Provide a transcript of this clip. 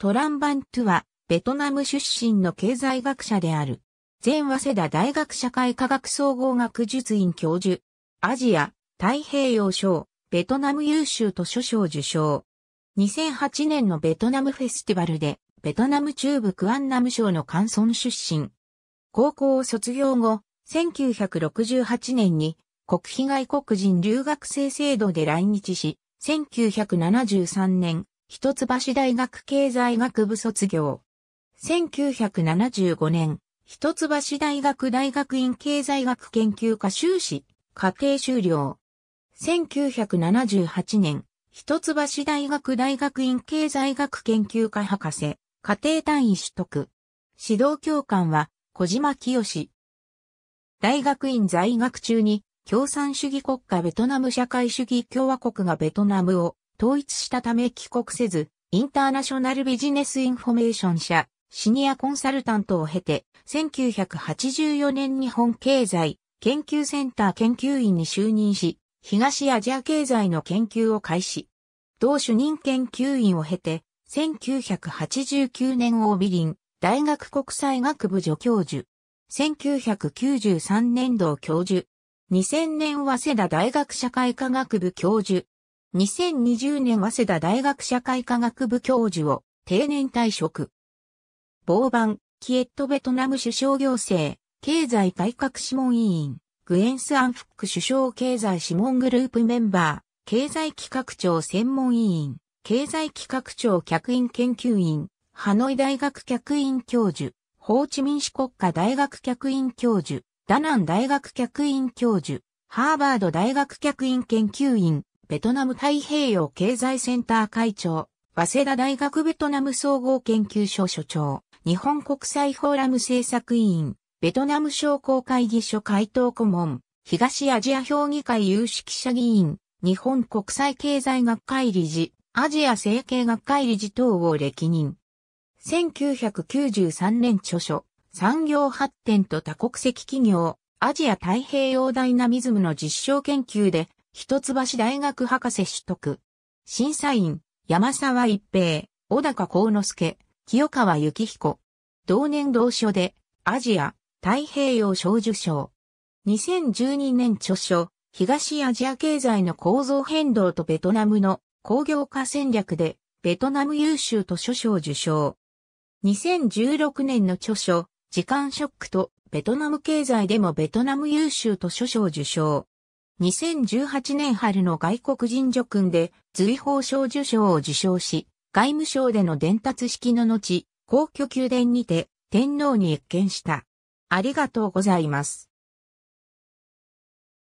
トランバントゥは、ベトナム出身の経済学者である。前早稲田大学社会科学総合学術院教授。アジア、太平洋賞、ベトナム優秀図書賞受賞。2008年のベトナムフェスティバルで、ベトナム中部クアンナム省のカンソン出身。高校を卒業後、1968年に国費外国人留学生制度で来日し、1973年、一橋大学経済学部卒業。1975年、一橋大学大学院経済学研究科修士、課程修了。1978年、一橋大学大学院経済学研究科博士、課程単位取得。指導教官は小島清。大学院在学中に共産主義国家ベトナム社会主義共和国がベトナムを統一したため帰国せず、インターナショナルビジネスインフォメーション社、シニアコンサルタントを経て、1984年日本経済研究センター研究員に就任し、東アジア経済の研究を開始。同主任研究員を経て、1989年オービリン大学国際学部助教授。1993年度教授。2000年は瀬田大学社会科学部教授。2020年早稲田大学社会科学部教授を定年退職。傍番、キエットベトナム首相行政、経済改革諮問委員、グエンス・アンフック首相経済諮問グループメンバー、経済企画庁専門委員、経済企画庁客員研究員、ハノイ大学客員教授、ホーチミン市国家大学客員教授、ダナン大学客員教授、ハーバード大学客員研究員、ベトナム太平洋経済センター会長、早稲田大学ベトナム総合研究所所長、日本国際フォーラム政策委員、ベトナム商工会議所会答顧問、東アジア評議会有識者議員、日本国際経済学会理事、アジア政経学会理事等を歴任。1993年著書、産業発展と多国籍企業、アジア太平洋ダイナミズムの実証研究で、一橋大学博士取得。審査員、山沢一平、小高幸之助、清川幸彦。同年同書で、アジア、太平洋小受賞。2012年著書、東アジア経済の構造変動とベトナムの工業化戦略で、ベトナム優秀図書賞受賞。2016年の著書、時間ショックとベトナム経済でもベトナム優秀図書賞受賞。2018年春の外国人助勲で随法賞受賞を受賞し、外務省での伝達式の後、皇居宮殿にて天皇に謁見した。ありがとうございます。